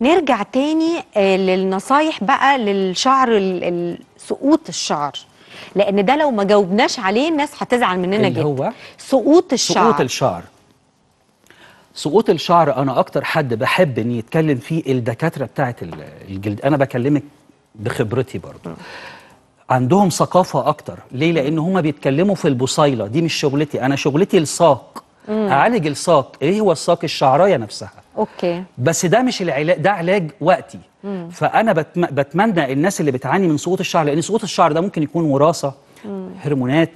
نرجع تاني آه، للنصايح بقى للشعر سقوط الشعر لان ده لو ما جاوبناش عليه الناس هتزعل مننا جدا هو سقوط الشعر سقوط الشعر سقوط الشعر انا اكتر حد بحب ان يتكلم فيه الدكاتره بتاعه الجلد انا بكلمك بخبرتي برضه عندهم ثقافه اكتر ليه لان هم بيتكلموا في البصيله دي مش شغلتي انا شغلتي الساق اعالج الساق ايه هو الساق الشعرايه نفسها اوكي بس ده مش العلاج ده علاج وقتي مم. فانا بتم... بتمنى الناس اللي بتعاني من سقوط الشعر لان سقوط الشعر ده ممكن يكون وراثه هرمونات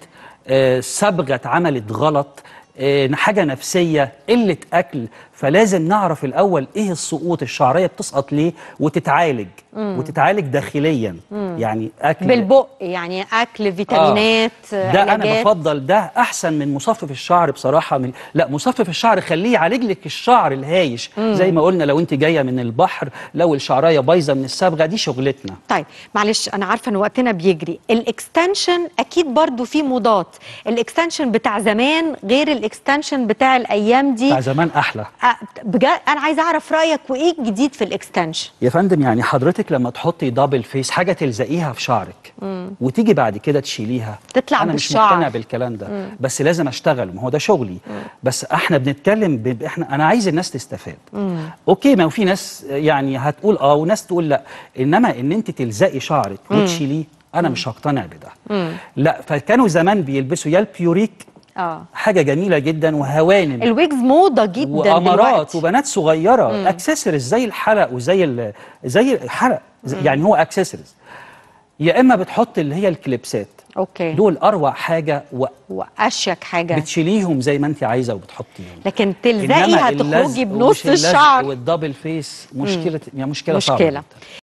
آه، صبغه اتعملت غلط آه، حاجه نفسيه قله اكل فلازم نعرف الاول ايه السقوط الشعريه بتسقط ليه وتتعالج مم. وتتعالج داخليا مم. يعني اكل بالبق يعني اكل فيتامينات آه. ده علاجات. انا بفضل ده احسن من مصفف الشعر بصراحه من لا مصفف الشعر خليه يعالج لك الشعر الهايش مم. زي ما قلنا لو انت جايه من البحر لو الشعرايه بايظه من الصبغه دي شغلتنا طيب معلش انا عارفه ان وقتنا بيجري الاكستنشن اكيد برضو في مضاد الاكستنشن بتاع زمان غير الاكستنشن بتاع الايام دي بتاع زمان احلى أ... بجد انا عايزه اعرف رايك وايه الجديد في الاكستنشن يا فندم يعني حضرتك حضرتك لما تحطي دبل فيس حاجه تلزقيها في شعرك مم. وتيجي بعد كده تشيليها تطلع انا بالشعر. مش مقتنع بالكلام ده مم. بس لازم اشتغل ما هو ده شغلي مم. بس احنا بنتكلم ب... احنا انا عايز الناس تستفاد مم. اوكي ما هو في ناس يعني هتقول اه وناس تقول لا انما ان انت تلزقي شعرك وتشيليه انا مش هقتنع بده لا فكانوا زمان بيلبسوا يا البيوريك آه. حاجه جميله جدا وهوانم الويجز موضه جدا وامارات وبنات صغيره اكسسوارز زي الحلق وزي ال... زي الحلق مم. يعني هو اكسسوارز يا اما بتحط اللي هي الكليبسات اوكي دول اروع حاجه و... واشيك حاجه بتشيليهم زي ما انت عايزه وبتحطيهم لكن تلزقي هتخرجي بنص الشعر والدبل فيس مشكله مم. يعني مشكله, مشكلة. صعبه